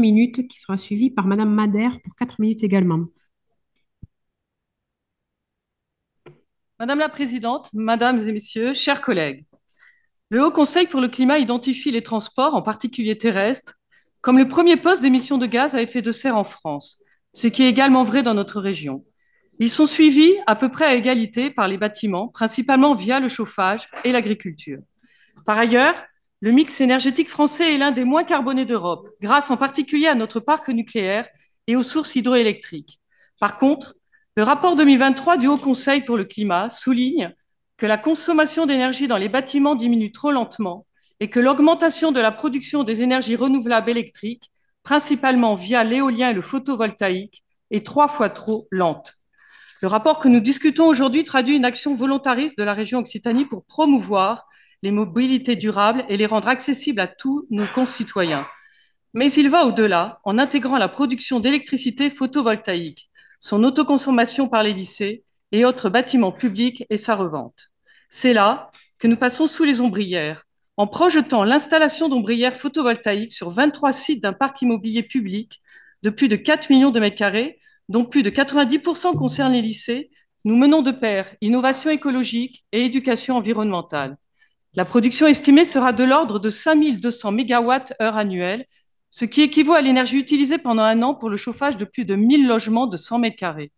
minutes qui sera suivie par Madame Madère pour 4 minutes également. Madame la Présidente, Mesdames et Messieurs, chers collègues, le Haut Conseil pour le climat identifie les transports, en particulier terrestres, comme le premier poste d'émission de gaz à effet de serre en France, ce qui est également vrai dans notre région. Ils sont suivis à peu près à égalité par les bâtiments, principalement via le chauffage et l'agriculture. Par ailleurs, le mix énergétique français est l'un des moins carbonés d'Europe, grâce en particulier à notre parc nucléaire et aux sources hydroélectriques. Par contre, le rapport 2023 du Haut Conseil pour le climat souligne que la consommation d'énergie dans les bâtiments diminue trop lentement et que l'augmentation de la production des énergies renouvelables électriques, principalement via l'éolien et le photovoltaïque, est trois fois trop lente. Le rapport que nous discutons aujourd'hui traduit une action volontariste de la région Occitanie pour promouvoir les mobilités durables et les rendre accessibles à tous nos concitoyens. Mais il va au-delà en intégrant la production d'électricité photovoltaïque, son autoconsommation par les lycées et autres bâtiments publics et sa revente. C'est là que nous passons sous les ombrières, en projetant l'installation d'ombrières photovoltaïques sur 23 sites d'un parc immobilier public de plus de 4 millions de mètres carrés, dont plus de 90% concernent les lycées, nous menons de pair innovation écologique et éducation environnementale. La production estimée sera de l'ordre de 5200 heure annuelle, ce qui équivaut à l'énergie utilisée pendant un an pour le chauffage de plus de 1000 logements de 100 m. carrés.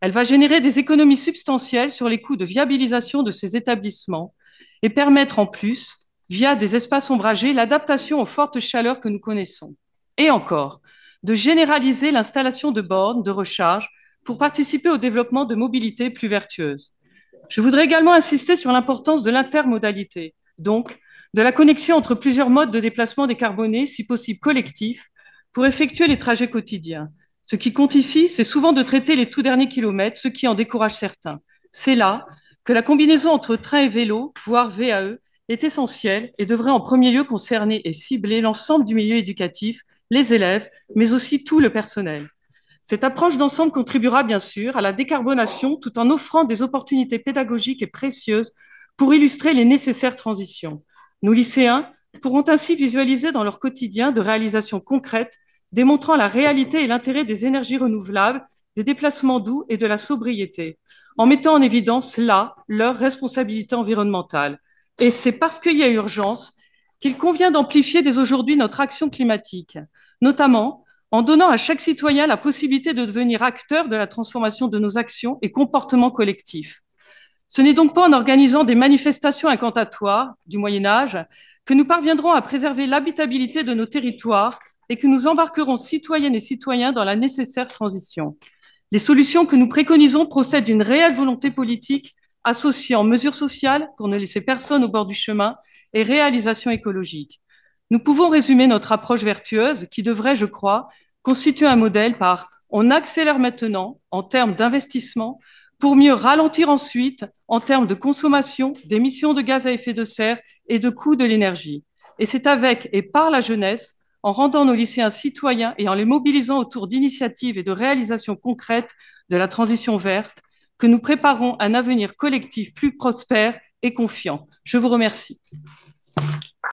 Elle va générer des économies substantielles sur les coûts de viabilisation de ces établissements et permettre en plus, via des espaces ombragés, l'adaptation aux fortes chaleurs que nous connaissons. Et encore, de généraliser l'installation de bornes de recharge pour participer au développement de mobilités plus vertueuses. Je voudrais également insister sur l'importance de l'intermodalité, donc de la connexion entre plusieurs modes de déplacement décarbonés, si possible collectifs, pour effectuer les trajets quotidiens. Ce qui compte ici, c'est souvent de traiter les tout derniers kilomètres, ce qui en décourage certains. C'est là que la combinaison entre train et vélo, voire VAE, est essentielle et devrait en premier lieu concerner et cibler l'ensemble du milieu éducatif, les élèves, mais aussi tout le personnel. Cette approche d'ensemble contribuera bien sûr à la décarbonation tout en offrant des opportunités pédagogiques et précieuses pour illustrer les nécessaires transitions. Nos lycéens pourront ainsi visualiser dans leur quotidien de réalisations concrètes démontrant la réalité et l'intérêt des énergies renouvelables, des déplacements doux et de la sobriété, en mettant en évidence là leur responsabilité environnementale. Et c'est parce qu'il y a urgence qu'il convient d'amplifier dès aujourd'hui notre action climatique, notamment en donnant à chaque citoyen la possibilité de devenir acteur de la transformation de nos actions et comportements collectifs. Ce n'est donc pas en organisant des manifestations incantatoires du Moyen Âge que nous parviendrons à préserver l'habitabilité de nos territoires et que nous embarquerons citoyennes et citoyens dans la nécessaire transition. Les solutions que nous préconisons procèdent d'une réelle volonté politique associant mesures sociales pour ne laisser personne au bord du chemin et réalisation écologique. Nous pouvons résumer notre approche vertueuse qui devrait, je crois, constituer un modèle par on accélère maintenant en termes d'investissement pour mieux ralentir ensuite en termes de consommation d'émissions de gaz à effet de serre et de coûts de l'énergie. Et c'est avec et par la jeunesse, en rendant nos lycéens citoyens et en les mobilisant autour d'initiatives et de réalisations concrètes de la transition verte, que nous préparons un avenir collectif plus prospère et confiant. Je vous remercie.